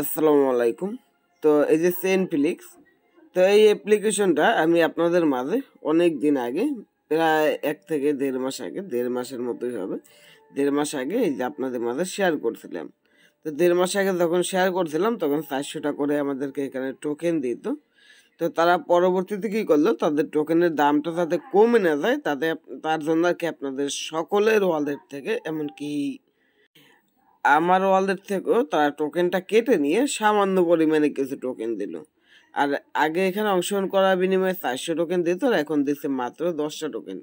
আসসালামু আলাইকুম তো এই যে সেন্ট ফিলিক্স তো এই অ্যাপ্লিকেশনটা আমি আপনাদের মাঝে অনেক দিন আগে প্রায় এক থেকে দেড় মাস আগে দেড় মাসের মতোই হবে দেড় মাস আগে এই যে আপনাদের মাঝে শেয়ার করছিলাম তো দেড় মাস আগে যখন শেয়ার করছিলাম তখন চারশোটা করে আমাদেরকে এখানে টোকেন দিত তো তারা পরবর্তীতে কী করলো তাদের টোকেনের দামটা যাতে কমে না যায় তাতে তার জন্য আর কি আপনাদের সকলের ওয়ালেট থেকে এমনকি আমার ওয়ালেট থেকেও তারা টোকেনটা কেটে নিয়ে সামান্য পরিমাণে কিছু টোকেন দিল আর আগে এখানে অংশগ্রহণ করার বিনিময়ে চারশো টোকেন দিত আর এখন দিচ্ছে মাত্র দশটা টোকেন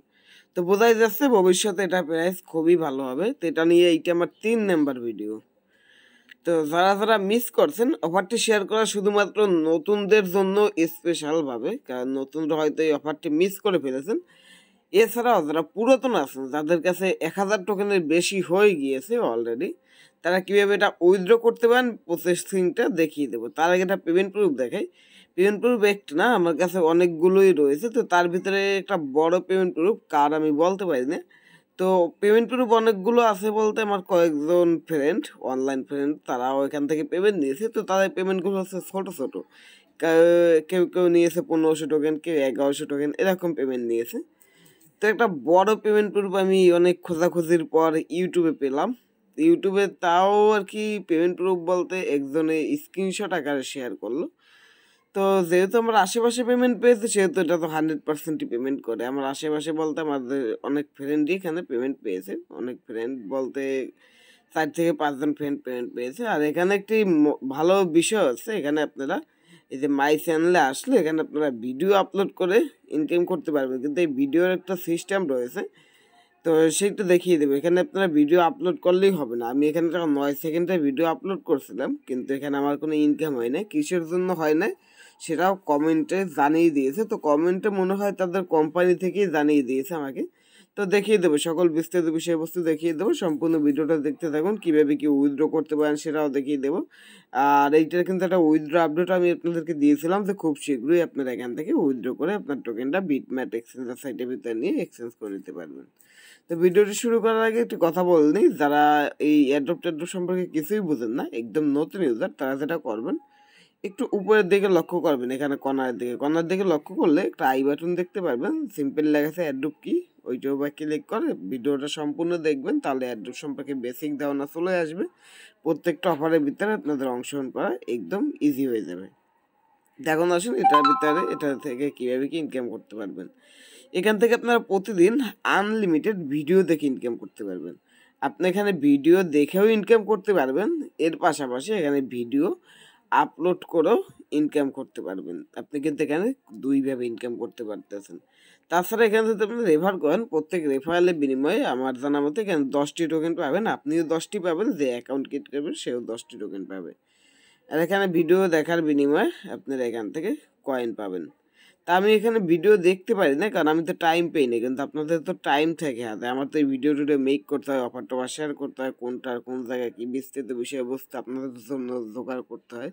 তো বোঝাই যাচ্ছে ভবিষ্যতে এটা প্রাইস খুবই ভালো হবে তো এটা নিয়ে এইটা আমার তিন নাম্বার ভিডিও তো যারা যারা মিস করছেন অফারটি শেয়ার করা শুধুমাত্র নতুনদের জন্য স্পেশালভাবে কারণ নতুনরা হয়তো এই অফারটি মিস করে ফেলেছেন এছাড়াও যারা পুরাতন আছেন যাদের কাছে এক হাজার টোকেনের বেশি হয়ে গিয়েছে অলরেডি তারা কীভাবে এটা উইথড্র করতে পারেন প্রসেসিংটা দেখিয়ে দেবো তার আগে একটা পেমেন্ট প্রুফ দেখাই পেমেন্ট প্রুফ একটা না আমার কাছে অনেকগুলোই রয়েছে তো তার ভিতরে একটা বড় পেমেন্ট প্রুফ কার আমি বলতে পারি না তো পেমেন্ট প্রুফ অনেকগুলো আছে বলতে আমার কয়েকজন ফ্রেন্ড অনলাইন ফ্রেন্ড তারাও এখান থেকে পেমেন্ট নিয়েছে তো তাদের পেমেন্টগুলো হচ্ছে ছোটো ছোটো কেউ কেউ নিয়েছে পনেরোশো টোকেন কেউ এগারোশো টোকেন এরকম পেমেন্ট নিয়েছে তো একটা বড় পেমেন্ট প্রুফ আমি অনেক খোঁজাখুঁজির পর ইউটিউবে পেলাম ইউটিউবে তাও আর কি পেমেন্ট প্রুফ বলতে একজনে স্ক্রিনশট আকারে শেয়ার করলো তো যেহেতু আমার আশেপাশে পেমেন্ট পেয়েছে সেহেতু এটা তো হান্ড্রেড পার্সেন্টই পেমেন্ট করে আমার আশেপাশে বলতে আমাদের অনেক ফ্রেন্ডই এখানে পেমেন্ট পেয়েছে অনেক ফ্রেন্ড বলতে চার থেকে পাঁচজন ফ্রেন্ড পেমেন্ট পেয়েছে আর এখানে একটি ভালো বিষয় আছে এখানে আপনারা এই যে মাই চ্যানেলে আসলে এখানে আপনারা ভিডিও আপলোড করে ইনকাম করতে পারবেন কিন্তু এই ভিডিওর একটা সিস্টেম রয়েছে তো সেটা দেখিয়ে দেবো এখানে আপনারা ভিডিও আপলোড করলেই হবে না আমি এখানে যখন নয় সেকেন্ডে ভিডিও আপলোড করছিলাম কিন্তু এখানে আমার কোনো ইনকাম হয় না কিসের জন্য হয় না সেটাও কমেন্টে জানিয়ে দিয়েছে তো কমেন্টে মনে হয় তাদের কোম্পানি থেকেই জানিয়ে দিয়েছে আমাকে তো দেখিয়ে দেবো সকল বিস্তারিত বিষয়বস্তু দেখিয়ে দেবো সম্পূর্ণ ভিডিওটা দেখতে থাকুন কীভাবে কি উইথড্র করতে পারেন সেটাও দেখিয়ে দেবো আর এইটার কিন্তু একটা উইথড্র আপডেট আমি আপনাদেরকে দিয়েছিলাম যে খুব শীঘ্রই আপনারা এখান থেকে উইথড্র করে আপনার টোকেনটা বিট ম্যাট এক্সচেঞ্জের সাইটে ভিতরে নিয়ে এক্সচেঞ্জ করে নিতে পারবেন তো ভিডিওটি শুরু করার আগে একটি কথা বলে নিই যারা এই অ্যাডপ্ট অ্যাডপ্ট সম্পর্কে কিছুই বোঝেন না একদম নতুন ইউজার তারা যেটা করবেন একটু উপরের দিকে লক্ষ্য করবেন এখানে কর্নার দিকে কর্নার দিকে লক্ষ্য করলে একটা আই বাটন দেখতে পারবেন সিম্পল লেগেছে অ্যাড্রুপ কি ওইটাও বা ক্লিক করে ভিডিওটা সম্পূর্ণ দেখবেন তাহলে অ্যাড্রুপ সম্পর্কে বেসিক ধারণা চলে আসবে প্রত্যেকটা অফারের ভিতরে আপনাদের অংশগ্রহণ করা একদম ইজি হয়ে যাবে দেখুন আসুন এটার ভিতরে এটা থেকে কীভাবে কি ইনকাম করতে পারবেন এখান থেকে আপনারা প্রতিদিন আনলিমিটেড ভিডিও দেখে ইনকাম করতে পারবেন আপনি এখানে ভিডিও দেখেও ইনকাম করতে পারবেন এর পাশাপাশি এখানে ভিডিও আপলোড করেও ইনকাম করতে পারবেন আপনি কিন্তু এখানে দুইভাবে ইনকাম করতে পারতেছেন তাছাড়া এখানে যদি আপনি রেফার করেন প্রত্যেক রেফারেলের বিনিময়ে আমার জানা মতো এখানে দশটি টোকেন পাবেন আপনিও দশটি পাবেন যে অ্যাকাউন্ট ক্রিয়েট করবেন সেও দশটি টোকেন পাবে আর এখানে ভিডিও দেখার বিনিময়ে আপনারা এখান থেকে কয়েন পাবেন তা আমি এখানে ভিডিও দেখতে পারি না কারণ আমি তো টাইম পেই না কিন্তু আপনাদের তো টাইম থাকে হাতে আমার তো এই ভিডিও টুডিও মেক করতে হয় অফার টফার শেয়ার করতে হয় কোনটার কোন জায়গায় কী বিস্তৃত বিষয়বস্তু আপনাদের জন্য জোগাড় করতে হয়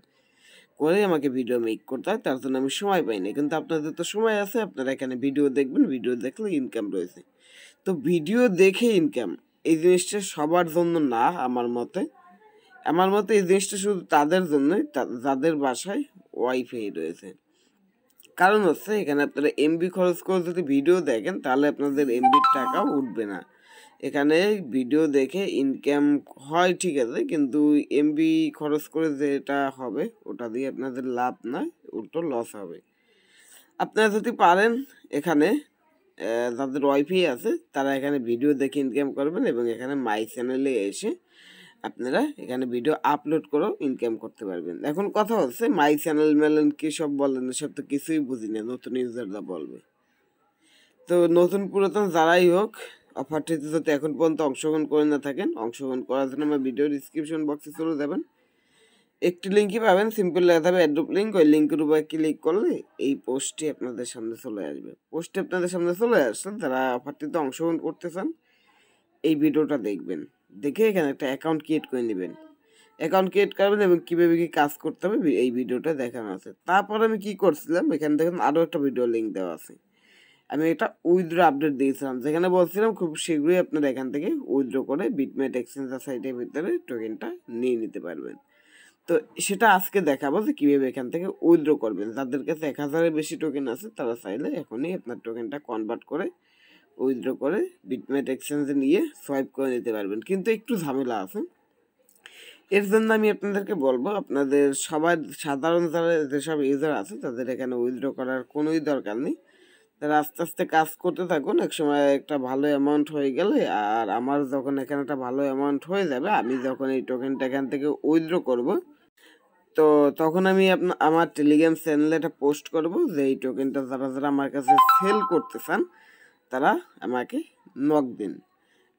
করে আমাকে ভিডিও মেক করতে হয় তার জন্য আমি সময় পাই না কিন্তু আপনাদের তো সময় আছে আপনারা এখানে ভিডিও দেখবেন ভিডিও দেখলে ইনকাম রয়েছে তো ভিডিও দেখে ইনকাম এই জিনিসটা সবার জন্য না আমার মতে আমার মতে এই জিনিসটা শুধু তাদের জন্যই যাদের বাসায় ওয়াইফাই রয়েছে কারণ হচ্ছে এখানে আপনারা এমবি খরচ করে যদি ভিডিও দেখেন তাহলে আপনাদের এমবির টাকা উঠবে না এখানে ভিডিও দেখে ইনকাম হয় ঠিক আছে কিন্তু এমবি খরচ করে যেটা হবে ওটা দিয়ে আপনাদের লাভ নয় উল্টো লস হবে আপনারা যদি পারেন এখানে যাদের ওয়াইফাই আছে তারা এখানে ভিডিও দেখে ইনকাম করবেন এবং এখানে মাই চ্যানেলে এসে আপনারা এখানে ভিডিও আপলোড করেও ইনকাম করতে পারবেন এখন কথা হচ্ছে মাই চ্যানেল মেলেন কী সব বলেন সব তো কিছুই বুঝি না নতুন ইউজাররা বলবে তো নতুন পুরাতন যারাই হোক অফারটিতে যদি এখন পর্যন্ত অংশগ্রহণ করে না থাকেন অংশগ্রহণ করার জন্য আমার ভিডিও ডিসক্রিপশন বক্সে চলে যাবেন একটি লিঙ্কই পাবেন সিম্পল লেখা থাকবে অ্যাড্রপ লিঙ্ক ওই লিঙ্কের উপরে ক্লিক করলে এই পোস্টটি আপনাদের সামনে চলে আসবে পোস্টটি আপনাদের সামনে চলে আসছে যারা অফারটিতে অংশগ্রহণ করতে চান এই ভিডিওটা দেখবেন দেখে এখানে একটা অ্যাকাউন্ট ক্রিয়েট করে নেবেন অ্যাকাউন্ট ক্রিয়েট করবেন এবং কীভাবে কী কাজ করতে হবে এই ভিডিওটা দেখানো আছে তারপর আমি কি করছিলাম এখানে দেখুন আরও একটা ভিডিও লিঙ্ক দেওয়া আছে আমি একটা উইথড্র আপডেট দিয়েছিলাম যেখানে বলছিলাম খুব শীঘ্রই আপনারা এখান থেকে উইথড্র করে বিটমেট এক্সচেঞ্জ সাইটের ভিতরে টোকেনটা নিয়ে নিতে পারবেন তো সেটা আজকে দেখাবো যে কীভাবে এখান থেকে উইথড্র করবেন যাদের কাছে এক হাজারের বেশি টোকেন আছে তারা চাইলে এখনই আপনার টোকেনটা কনভার্ট করে উইথড্র করে বিটমেট এক্সচেঞ্জে নিয়ে সোয়াইপ করে নিতে পারবেন কিন্তু একটু ঝামেলা আছে এর জন্য আমি আপনাদেরকে বলবো আপনাদের সবাই সাধারণ যারা যেসব ইউজার আছে তাদের এখানে উইথড্র করার কোনোই দরকার নেই তারা আস্তে আস্তে কাজ করতে থাকুন এক সময় একটা ভালো অ্যামাউন্ট হয়ে গেলে আর আমার যখন এখানে একটা ভালো অ্যামাউন্ট হয়ে যাবে আমি যখন এই টোকেনটা এখান থেকে উইথড্র করব তো তখন আমি আপনার আমার টেলিগ্রাম চ্যানেলে এটা পোস্ট করব যে এই টোকেনটা যারা যারা আমার কাছে সেল করতে চান তারা আমাকে নক দিন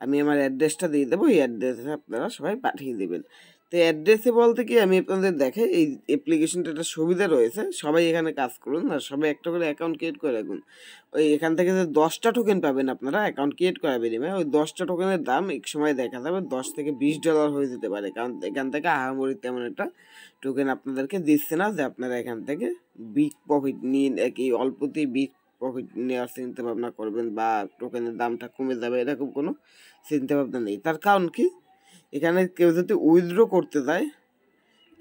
আমি আমার অ্যাড্রেসটা দিয়ে দেবো এই অ্যাড্রেসে আপনারা সবাই পাঠিয়ে দেবেন তো অ্যাড্রেসে বলতে কি আমি আপনাদের দেখে এই অ্যাপ্লিকেশনটা একটা সুবিধা রয়েছে সবাই এখানে কাজ করুন আর সবাই একটা করে অ্যাকাউন্ট ক্রিয়েট করে রাখুন ওই এখান থেকে যে দশটা টোকেন পাবেন আপনারা অ্যাকাউন্ট ক্রিয়েট করা বেরিয়ে ওই দশটা টোকেনের দাম এক সময় দেখা যাবে দশ থেকে বিশ ডলার হয়ে যেতে পারে কারণ এখান থেকে আহামরি তেমন একটা টোকেন আপনাদেরকে দিচ্ছে না যে আপনারা এখান থেকে বিগ প্রফিট নিন একই অল্পতেই বিগ প্রফিট নেওয়ার চিন্তা ভাবনা করবেন বা টোকেনের দামটা কমে যাবে এরকম কোনো চিন্তা ভাবনা নেই তার কারণ কি এখানে কেউ যদি উইথড্র করতে যায়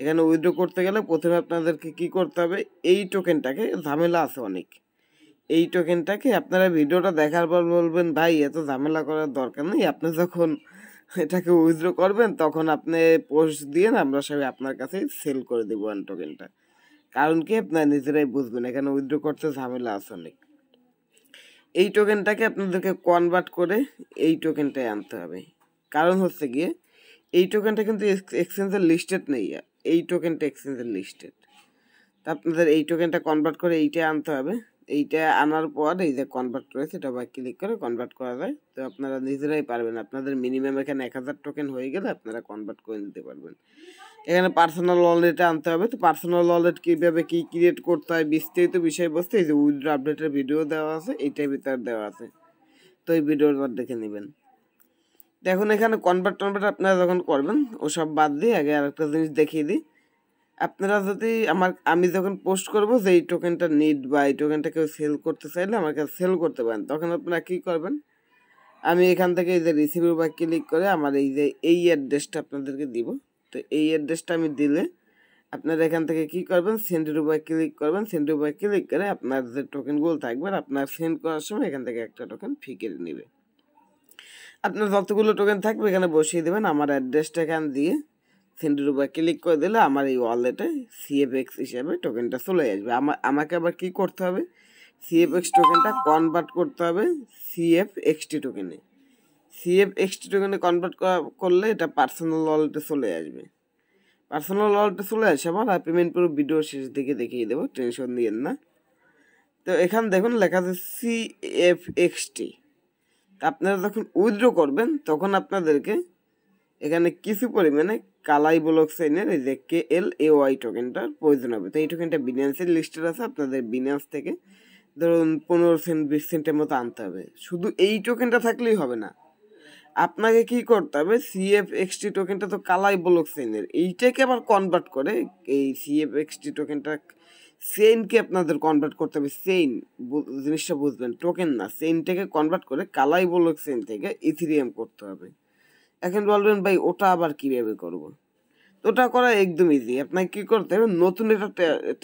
এখানে উইথড্র করতে গেলে প্রথমে আপনাদেরকে কি করতে হবে এই টোকেনটাকে ঝামেলা আছে অনেক এই টোকেনটাকে আপনারা ভিডিওটা দেখার পর বলবেন ভাই এত ঝামেলা করার দরকার নেই আপনি যখন এটাকে উইথড্র করবেন তখন আপনি পোস্ট দিয়ে আমরা সবাই আপনার কাছে সেল করে দেবো টোকেনটা কারণ কি আপনার নিজেরাই বুঝবেন এখানে উইথড্র করতে ঝামেলা আছে অনেক এই টোকেনটাকে আপনাদেরকে কনভার্ট করে এই টোকেনটায় আনতে হবে কারণ হচ্ছে গিয়ে এই টোকেনটা কিন্তু এক্সচেঞ্জের লিস্টেড নেই এই টোকেনটা এক্সচেঞ্জের লিস্টেড তা আপনাদের এই টোকেনটা কনভার্ট করে এইটা আনতে হবে এইটা আনার পর এই যে কনভার্ট রয়েছে এটা বা ক্লিক করে কনভার্ট করা যায় তো আপনারা নিজেরাই পারবেন আপনাদের মিনিমাম এখানে এক হাজার টোকেন হয়ে গেলে আপনারা কনভার্ট করে নিতে পারবেন এখানে পার্সোনাল ওয়ালেটে আনতে হবে তো পার্সোনাল ওয়ালেট কীভাবে কী ক্রিয়েট করতে হয় বিস্তারিত বিষয়বস্তু এই যে উইড্রো আপডেটের ভিডিও দেওয়া আছে এইটাই ভিতরে দেওয়া আছে তো এই ভিডিওটা দেখে নেবেন দেখুন এখানে কনভার্ট টনভার্ট আপনারা যখন করবেন ওসব বাদ দিয়ে আগে আরেকটা জিনিস দেখিয়ে দিই আপনারা যদি আমার আমি যখন পোস্ট করব যে এই টোকেনটা নিড বা এই টোকেনটা কেউ সেল করতে চাইলে আমার কাছে সেল করতে পারেন তখন আপনারা কী করবেন আমি এখান থেকে এই যে রিসিভার বা ক্লিক করে আমার এই যে এই অ্যাড্রেসটা আপনাদেরকে দিব তো এই অ্যাড্রেসটা আমি দিলে আপনারা এখান থেকে কি করবেন সেন্ডের উপরে ক্লিক করবেন সেন্ডের উপরে ক্লিক করে আপনার যে টোকেনগুলো থাকবে আপনার সেন্ড করার সময় এখান থেকে একটা টোকেন ফি কেটে নেবে আপনার যতগুলো টোকেন থাকবে এখানে বসিয়ে দেবেন আমার অ্যাড্রেসটা এখান দিয়ে সেন্ডের উপরে ক্লিক করে দিলে আমার এই ওয়ালেটে সিএফএক্স হিসাবে টোকেনটা চলে আসবে আমার আমাকে আবার কি করতে হবে সিএফএক্স টোকেনটা কনভার্ট করতে হবে সিএফ এক্সটি টোকেনে সিএফ এক্সটি টোকেনে কনভার্ট করলে এটা পার্সোনাল ওয়ালেটে চলে আসবে পার্সোনাল ওয়ালেটে চলে আসে আমার আর পেমেন্ট পুরো ভিডিওর শেষ দিকে দেখিয়ে দেবো টেনশন নিয়েন না তো এখানে দেখুন লেখা আছে সিএফ এক্সটি আপনারা যখন উইথড্র করবেন তখন আপনাদেরকে এখানে কিছু পরিমাণে কালাই ব্লক সাইনের এই যে কে এল এ ওয়াই টোকেনটার প্রয়োজন হবে তো এই টোকেনটা বিনিয়ান্সের লিস্টের আছে আপনাদের বিনিয়ান্স থেকে ধরুন পনেরো সেন্ট বিশ সেন্টের মতো আনতে হবে শুধু এই টোকেনটা থাকলেই হবে না আপনাকে কি করতে হবে সিএফ এক্সটি টোকেনটা তো কালাই ব্লক চেনের এইটাকে আবার কনভার্ট করে এই সিএফ এক্সটি টোকেনটা চেইনকে আপনাদের কনভার্ট করতে হবে চেইন জিনিসটা বুঝবেন টোকেন না চেইনটাকে কনভার্ট করে কালাই ব্লক চেন থেকে ইথিরিয়াম করতে হবে এখন বলবেন ভাই ওটা আবার কীভাবে করব। ওটা করা একদম ইজি আপনাকে কী করতে হবে নতুন একটা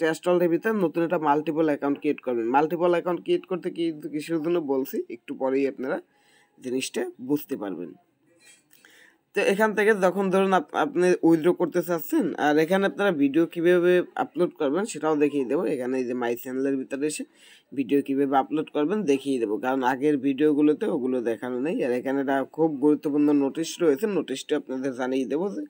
টেস্টলের ভিতরে নতুন একটা মাল্টিপল অ্যাকাউন্ট ক্রিয়েট করবেন মাল্টিপল অ্যাকাউন্ট ক্রিয়েট করতে কি কিসের জন্য বলছি একটু পরেই আপনারা জিনিসটা বুঝতে পারবেন তো এখান থেকে যখন ধরুন আপনি উইথড্র করতে চাচ্ছেন আর এখানে আপনারা ভিডিও কীভাবে আপলোড করবেন সেটাও দেখিয়ে দেবো এখানে এই যে মাই চ্যানেলের ভিতরে এসে ভিডিও কীভাবে আপলোড করবেন দেখিয়ে দেবো কারণ আগের ভিডিওগুলোতে ওগুলো দেখানো নেই আর এখানে একটা খুব গুরুত্বপূর্ণ নোটিশ রয়েছে নোটিশটা আপনাদের জানিয়ে দেবো যে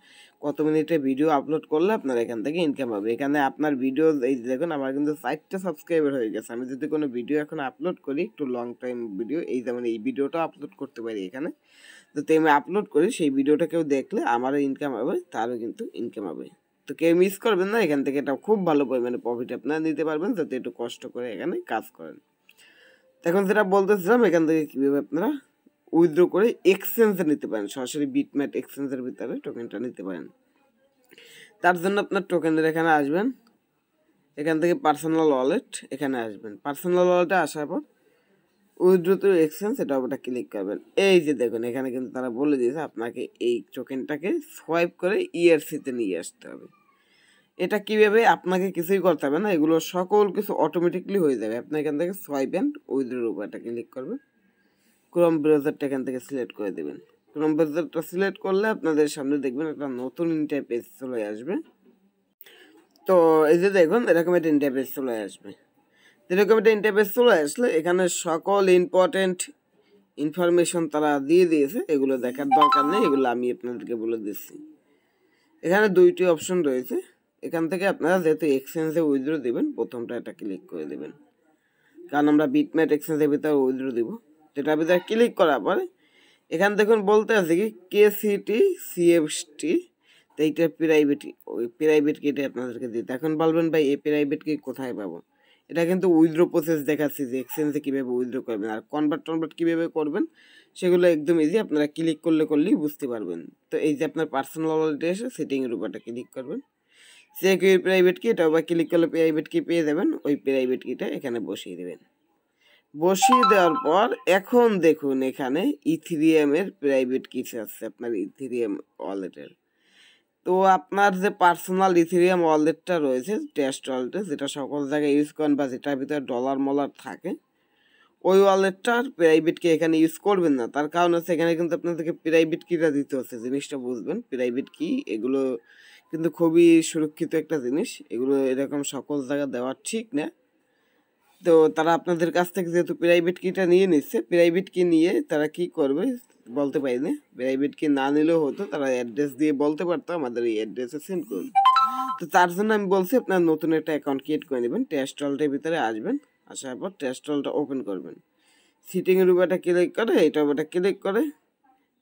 কত মিনিটে ভিডিও আপলোড করলে আপনার এখান থেকে ইনকাম হবে এখানে আপনার ভিডিও এই দেখুন আমার কিন্তু সাইটটা সাবস্ক্রাইবার হয়ে গেছে আমি যদি কোনো ভিডিও এখন আপলোড করি একটু লং টাইম ভিডিও এই যেমন মানে এই ভিডিওটা আপলোড করতে পারি এখানে তো আমি আপলোড করি সেই ভিডিওটা কেউ দেখলে আমারও ইনকাম হবে তারও কিন্তু ইনকাম হবে তো কেউ মিস করবেন না এখান থেকে এটা খুব ভালো পরিমাণে প্রফিট আপনারা নিতে পারবেন যাতে একটু কষ্ট করে এখানে কাজ করেন এখন যেটা বলতেছিলাম এখান থেকে কীভাবে আপনারা উইথড্র করে এক্সচেঞ্জে নিতে পারেন সরাসরি বিটম্যাট এক্সচেঞ্জের ভিতরে টোকেনটা নিতে পারেন তার জন্য আপনার টোকেনের এখানে আসবেন এখান থেকে পার্সোনাল ওয়ালেট এখানে আসবেন পার্সোনাল ওয়ালেটে আসার পর উইথড্র টু এক্সচেঞ্জ এটা ওটা ক্লিক করবেন এই যে দেখুন এখানে কিন্তু তারা বলে দিয়েছে আপনাকে এই টোকেনটাকে সোয়াইপ করে ইয়ারসিতে নিয়ে আসতে হবে এটা কীভাবে আপনাকে কিছুই করতে হবে না এগুলো সকল কিছু অটোমেটিকলি হয়ে যাবে আপনি এখান থেকে সোয়াইপ অ্যান্ড উইথড্রোর উপরে এটা ক্লিক করবেন ক্রোম ব্রাউজারটা এখান থেকে সিলেক্ট করে দেবেন ক্রোম ব্রাউজারটা সিলেক্ট করলে আপনাদের সামনে দেখবেন একটা নতুন ইন্টারপেজ চলে আসবে তো এই যে দেখুন এরকম একটা ইন্টারপেজ চলে আসবে এরকম একটা ইন্টারপেজ চলে আসলে এখানে সকল ইম্পর্টেন্ট ইনফরমেশন তারা দিয়ে দিয়েছে এগুলো দেখার দরকার নেই এগুলো আমি আপনাদেরকে বলে দিচ্ছি এখানে দুইটি অপশন রয়েছে এখান থেকে আপনারা যেহেতু এক্সচেঞ্জে উইথড্র দেবেন প্রথমটা এটা ক্লিক করে দেবেন কারণ আমরা বিটম্যাট এক্সচেঞ্জের ভিতরে উইথড্র দেবো যেটা ভিতরে ক্লিক করার পরে এখান দেখুন বলতে আছে কি কে কেসিটি সিএফটি তো এইটা প্রাইভেট ওই প্রাইভেট কেটে আপনাদেরকে দিতে এখন বলবেন ভাই এই প্রাইভেট কি কোথায় পাবো এটা কিন্তু উইথড্রো প্রসেস দেখাচ্ছি যে এক্সচেঞ্জে কীভাবে উইথড্র করবেন আর কনভার্ট টনভার্ট কীভাবে করবেন সেগুলো একদম ইজি আপনারা ক্লিক করলে করলেই বুঝতে পারবেন তো এই যে আপনার পার্সোনাল ওয়ালেটে এসে সেটিংয়ের উপরটা ক্লিক করবেন সে কি প্রাইভেট কি এটা বা ক্লিক করলে প্রাইভেট কি পেয়ে যাবেন ওই প্রাইভেট কিটা এখানে বসিয়ে দেবেন বসিয়ে দেওয়ার পর এখন দেখুন এখানে ইথিরিয়ামের প্রাইভেট কিছু আছে আপনার ইথিরিয়াম ওয়ালেটের তো আপনার যে পার্সোনাল ইথিরিয়াম ওয়ালেটটা রয়েছে টেস্ট ওয়ালেটে যেটা সকল জায়গায় ইউজ করেন বা যেটার ভিতরে ডলার মলার থাকে ওই ওয়ালেটটার প্রাইভেটকে এখানে ইউজ করবেন না তার কারণ হচ্ছে এখানে কিন্তু আপনাদেরকে প্রাইভেট কিটা দিতে হচ্ছে জিনিসটা বুঝবেন প্রাইভেট কি এগুলো কিন্তু খুবই সুরক্ষিত একটা জিনিস এগুলো এরকম সকল জায়গায় দেওয়া ঠিক না তো তারা আপনাদের কাছ থেকে যেহেতু প্রাইভেট কিটা নিয়ে নিচ্ছে প্রাইভেট কি নিয়ে তারা কি করবে বলতে পারি না প্রাইভেট কি না নিলেও হতো তারা অ্যাড্রেস দিয়ে বলতে পারতো আমাদের এই অ্যাড্রেসে সেন্ড করুন তো তার জন্য আমি বলছি আপনার নতুন একটা অ্যাকাউন্ট ক্রিয়েট করে নেবেন টেস্টলটার ভিতরে আসবেন আসার পর টেস্টলটা ওপেন করবেন সিটিংয়ের উপরটা ক্লিক করে এটা উপরটা ক্লিক করে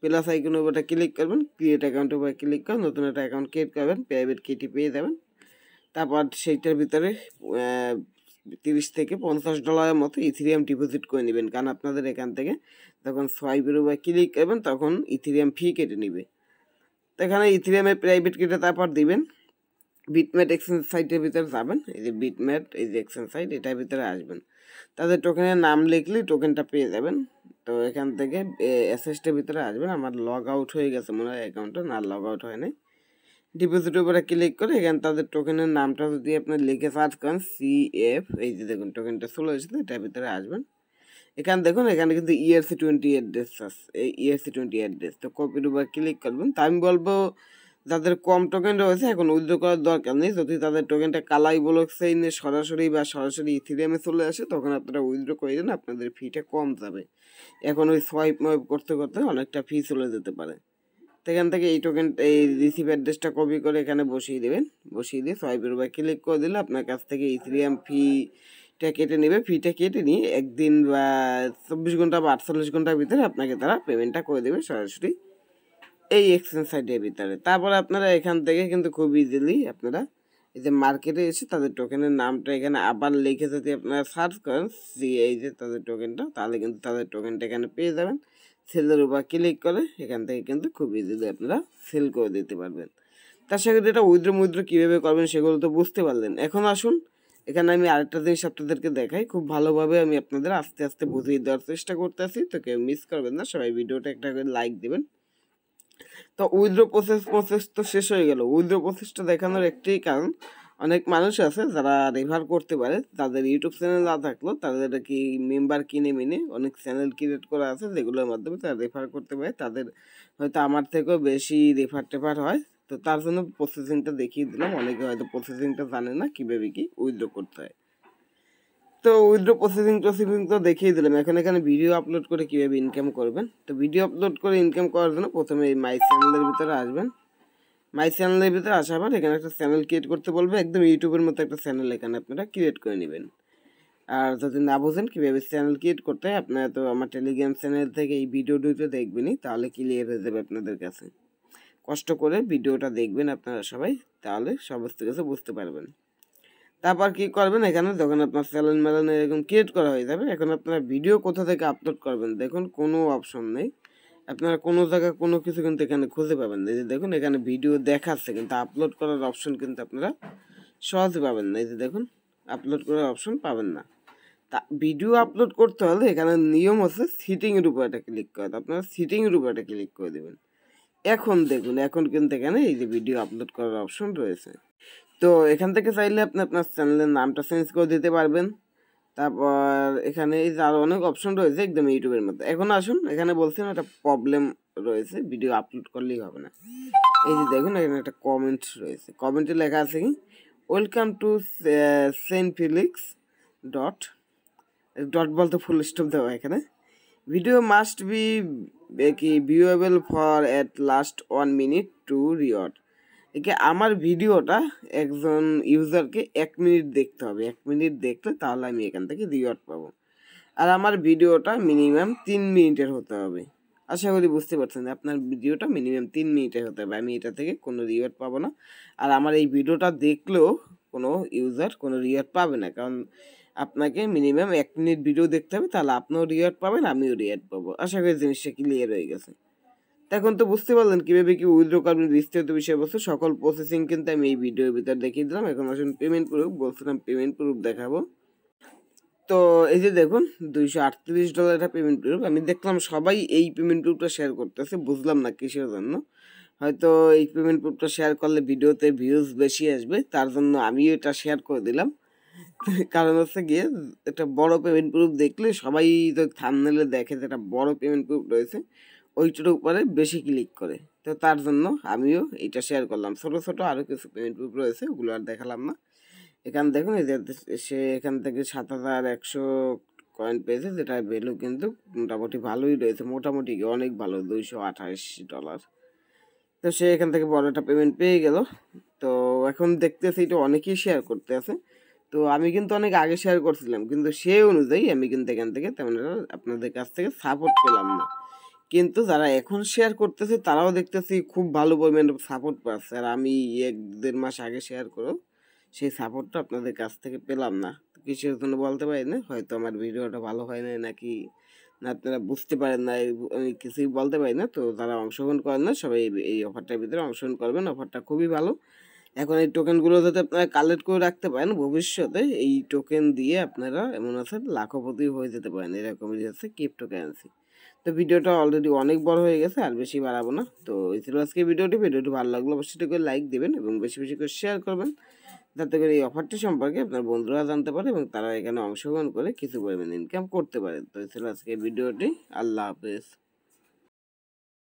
প্লাস আইকন উপরটা ক্লিক করবেন ক্রিয়েট অ্যাকাউন্টের উপরে ক্লিক করে নতুন একটা অ্যাকাউন্ট ক্রিয়েট করবেন প্রাইভেট কিটি পেয়ে যাবেন তারপর সেইটার ভিতরে তিরিশ থেকে পঞ্চাশ ডলারের মতো ইথিরিয়াম ডিপোজিট করে নেবেন কারণ আপনাদের এখান থেকে তখন সোয়াইপের উপর ক্লিক করবেন তখন ইথিরিয়াম ফি কেটে নেবে তো এখানে ইথিরিয়ামের প্রাইভেট কেটে তারপর দিবেন বিটম্যাট এক্সচেঞ্জ সাইটের ভিতরে যাবেন এই যে বিটম্যাট এই যে এক্সচেঞ্জ সাইট এটার ভিতরে আসবেন তাদের টোকেনের নাম লিখলে টোকেনটা পেয়ে যাবেন তো এখান থেকে এসএসটির ভিতরে আসবেন আমার লগ আউট হয়ে গেছে মনে হয় অ্যাকাউন্টটা না লগ আউট হয় নাই ডিপোজিট উপরে ক্লিক করে এখানে তাদের টোকেনের নামটা যদি আপনার লিখে সার্চ করেন সি এফ এই যে দেখুন টোকেনটা চলে এসেছে এটার ভিতরে আসবেন এখানে দেখুন এখানে কিন্তু ইয়ারসি টোয়েন্টি অ্যাড্রেস আছে এই ইয়ারসি টোয়েন্টি অ্যাড্রেস তো কপির উপরে ক্লিক করবেন তা আমি বলবো যাদের কম টোকেন রয়েছে এখন উইথড্র করার দরকার নেই যদি তাদের টোকেনটা কালাই ব্লক নিয়ে সরাসরি বা সরাসরি ইথিরিয়ামে চলে আসে তখন আপনারা উইথড্র করে দেন আপনাদের ফিটা কম যাবে এখন ওই সোয়াইপ মোয়াইপ করতে করতে অনেকটা ফি চলে যেতে পারে তো এখান থেকে এই টোকেন এই রিসিভ অ্যাড্রেসটা কপি করে এখানে বসিয়ে দেবেন বসিয়ে দিয়ে সোয়াইপের উপর ক্লিক করে দিলে আপনার কাছ থেকে ইথিরিয়াম ফিটা কেটে নেবে ফিটা কেটে নিয়ে একদিন বা চব্বিশ ঘন্টা বা আটচল্লিশ ঘন্টার ভিতরে আপনাকে তারা পেমেন্টটা করে দেবে সরাসরি এই এক্সচেঞ্জ সাইটের ভিতরে তারপরে আপনারা এখান থেকে কিন্তু খুব ইজিলি আপনারা এই যে মার্কেটে এসে তাদের টোকেনের নামটা এখানে আবার লিখে যদি আপনারা সার্চ করেন সি এই যে তাদের টোকেনটা তাহলে কিন্তু তাদের টোকেনটা এখানে পেয়ে যাবেন সেলের উপর ক্লিক করে এখান থেকে কিন্তু খুব ইজিলি আপনারা সেল করে দিতে পারবেন তার সঙ্গে এটা উইদ্র মুদ্র কীভাবে করবেন সেগুলো তো বুঝতে পারলেন এখন আসুন এখানে আমি আরেকটা জিনিস আপনাদেরকে দেখাই খুব ভালোভাবে আমি আপনাদের আস্তে আস্তে বুঝিয়ে দেওয়ার চেষ্টা করতেছি তো কেউ মিস করবেন না সবাই ভিডিওটা একটা করে লাইক দেবেন তো উইদ্র প্রসেস প্রসেস তো শেষ হয়ে গেল উইদ্র প্রসেসটা দেখানোর একটাই কারণ অনেক মানুষ আছে যারা রেফার করতে পারে তাদের ইউটিউব চ্যানেল না থাকলেও তাদের কি মেম্বার কিনে মেনে অনেক চ্যানেল ক্রিয়েট করা আছে যেগুলোর মাধ্যমে তারা রেফার করতে পারে তাদের হয়তো আমার থেকেও বেশি রেফার টেফার হয় তো তার জন্য প্রসেসিংটা দেখিয়ে দিলাম অনেকে হয়তো প্রসেসিংটা জানে না কীভাবে কি উইথড্র করতে হয় তো উইথড্রো প্রসেসিং প্রসেসিং তো দেখিয়ে দিলাম এখন এখানে ভিডিও আপলোড করে কীভাবে ইনকাম করবেন তো ভিডিও আপলোড করে ইনকাম করার জন্য প্রথমে এই মাই চ্যানেলের ভিতরে আসবেন মাই চ্যানেলের ভিতরে আসা আবার এখানে একটা চ্যানেল ক্রিয়েট করতে বলবে একদম ইউটিউবের মতো একটা চ্যানেল এখানে আপনারা ক্রিয়েট করে নেবেন আর যদি না বোঝেন কীভাবে চ্যানেল ক্রিয়েট করতে হয় আপনারা তো আমার টেলিগ্রাম চ্যানেল থেকে এই ভিডিও দুটো দেখবেনই তাহলে ক্লিয়ার হয়ে যাবে আপনাদের কাছে কষ্ট করে ভিডিওটা দেখবেন আপনারা সবাই তাহলে সমস্ত কিছু বুঝতে পারবেন তারপর কি করবেন এখানে যখন আপনার চ্যানেল ম্যালেন এরকম ক্রিয়েট করা হয়ে যাবে এখন আপনারা ভিডিও কোথা থেকে আপলোড করবেন দেখুন কোনো অপশন নেই আপনারা কোনো জায়গায় কোনো কিছু কিন্তু এখানে খুঁজে পাবেন না এই যে দেখুন এখানে ভিডিও দেখাচ্ছে কিন্তু আপলোড করার অপশন কিন্তু আপনারা সহজে পাবেন না এই যে দেখুন আপলোড করার অপশন পাবেন না তা ভিডিও আপলোড করতে হলে এখানে নিয়ম আছে সিটিংয়ের উপর একটা ক্লিক করতে আপনারা সিটিংয়ের উপর একটা ক্লিক করে দেবেন এখন দেখুন এখন কিন্তু এখানে এই যে ভিডিও আপলোড করার অপশন রয়েছে তো এখান থেকে চাইলে আপনি আপনার চ্যানেলের নামটা চেঞ্জ করে দিতে পারবেন তারপর এখানে এই যে আরও অনেক অপশন রয়েছে একদম ইউটিউবের মধ্যে এখন আসুন এখানে বলছেন একটা প্রবলেম রয়েছে ভিডিও আপলোড করলেই হবে না এই যে দেখুন এখানে একটা কমেন্ট রয়েছে কমেন্টে লেখা আছে কি welcome to saint Felix dot dot বলতে ফুল স্টপ দেওয়া এখানে ভিডিও মাস্ট বি কি viewable for at last one minute to reward একে আমার ভিডিওটা একজন ইউজারকে এক মিনিট দেখতে হবে এক মিনিট দেখলে তাহলে আমি এখান থেকে রিওয়ার্ড পাবো আর আমার ভিডিওটা মিনিমাম তিন মিনিটের হতে হবে আশা করি বুঝতে পারছেন আপনার ভিডিওটা মিনিমাম তিন মিনিটের হতে হবে আমি এটা থেকে কোনো রিওয়ার্ড পাবো না আর আমার এই ভিডিওটা দেখলেও কোনো ইউজার কোনো রিওয়ার্ড পাবে না কারণ আপনাকে মিনিমাম এক মিনিট ভিডিও দেখতে হবে তাহলে আপনিও রিওয়ার্ড পাবেন আমিও রিওয়ার্ড পাবো আশা করি জিনিসটা ক্লিয়ার হয়ে গেছে এখন তো বুঝতে পারলেন কীভাবে কি উইথড্র করবেন বিস্তারিত বিষয়বস্তু সকল প্রসেসিং কিন্তু আমি এই ভিডিওর ভিতরে দেখিয়ে দিলাম এখন আসুন পেমেন্ট প্রুফ বলছিলাম পেমেন্ট প্রুফ দেখাবো তো এই যে দেখুন দুইশো আটত্রিশ ডলার একটা পেমেন্ট প্রুফ আমি দেখলাম সবাই এই পেমেন্ট প্রুফটা শেয়ার করতেছে বুঝলাম না কিসের জন্য হয়তো এই পেমেন্ট প্রুফটা শেয়ার করলে ভিডিওতে ভিউজ বেশি আসবে তার জন্য আমিও এটা শেয়ার করে দিলাম কারণ হচ্ছে গিয়ে একটা বড় পেমেন্ট প্রুফ দেখলে সবাই তো থামনেলে দেখে যে একটা বড় পেমেন্ট প্রুফ রয়েছে ওইটার উপরে বেশি ক্লিক করে তো তার জন্য আমিও এটা শেয়ার করলাম ছোটো ছোটো আরও কিছু পেমেন্ট গ্রুপ রয়েছে ওগুলো আর দেখালাম না এখান দেখুন এই যে সে এখান থেকে সাত হাজার একশো কয়েন পেয়েছে যেটা ভ্যালু কিন্তু মোটামুটি ভালোই রয়েছে মোটামুটি অনেক ভালো দুইশো আঠাশ ডলার তো সে এখান থেকে বড় একটা পেমেন্ট পেয়ে গেল তো এখন দেখতেছে এটা অনেকেই শেয়ার করতে আছে তো আমি কিন্তু অনেক আগে শেয়ার করছিলাম কিন্তু সে অনুযায়ী আমি কিন্তু এখান থেকে তেমন আপনাদের কাছ থেকে সাপোর্ট পেলাম না কিন্তু যারা এখন শেয়ার করতেছে তারাও দেখতেছি খুব ভালো পরিমাণ সাপোর্ট পাচ্ছে আর আমি এক দেড় মাস আগে শেয়ার করো সেই সাপোর্টটা আপনাদের কাছ থেকে পেলাম না কিসের জন্য বলতে পারি না হয়তো আমার ভিডিওটা ভালো হয় না নাকি না আপনারা বুঝতে পারেন না আমি কিছুই বলতে পারি না তো তারা অংশগ্রহণ করেন না সবাই এই অফারটার ভিতরে অংশগ্রহণ করবেন অফারটা খুবই ভালো এখন এই টোকেনগুলো যাতে আপনারা কালেক্ট করে রাখতে পারেন ভবিষ্যতে এই টোকেন দিয়ে আপনারা এমন আছেন লাখপতি হয়ে যেতে পারেন এরকমই হচ্ছে ক্রিপ্টো কারেন্সি তো ভিডিওটা অলরেডি অনেক বড় হয়ে গেছে আর বেশি বাড়াবো না তো এই ছিল আজকে ভিডিওটি ভিডিওটি ভালো লাগলো অবশ্যই করে লাইক দেবেন এবং বেশি বেশি করে শেয়ার করবেন যাতে করে এই অফারটি সম্পর্কে আপনার বন্ধুরা জানতে পারে এবং তারা এখানে অংশগ্রহণ করে কিছু পরিমাণ ইনকাম করতে পারে তো এই ছিল আজকে ভিডিওটি আল্লাহ হাফেজ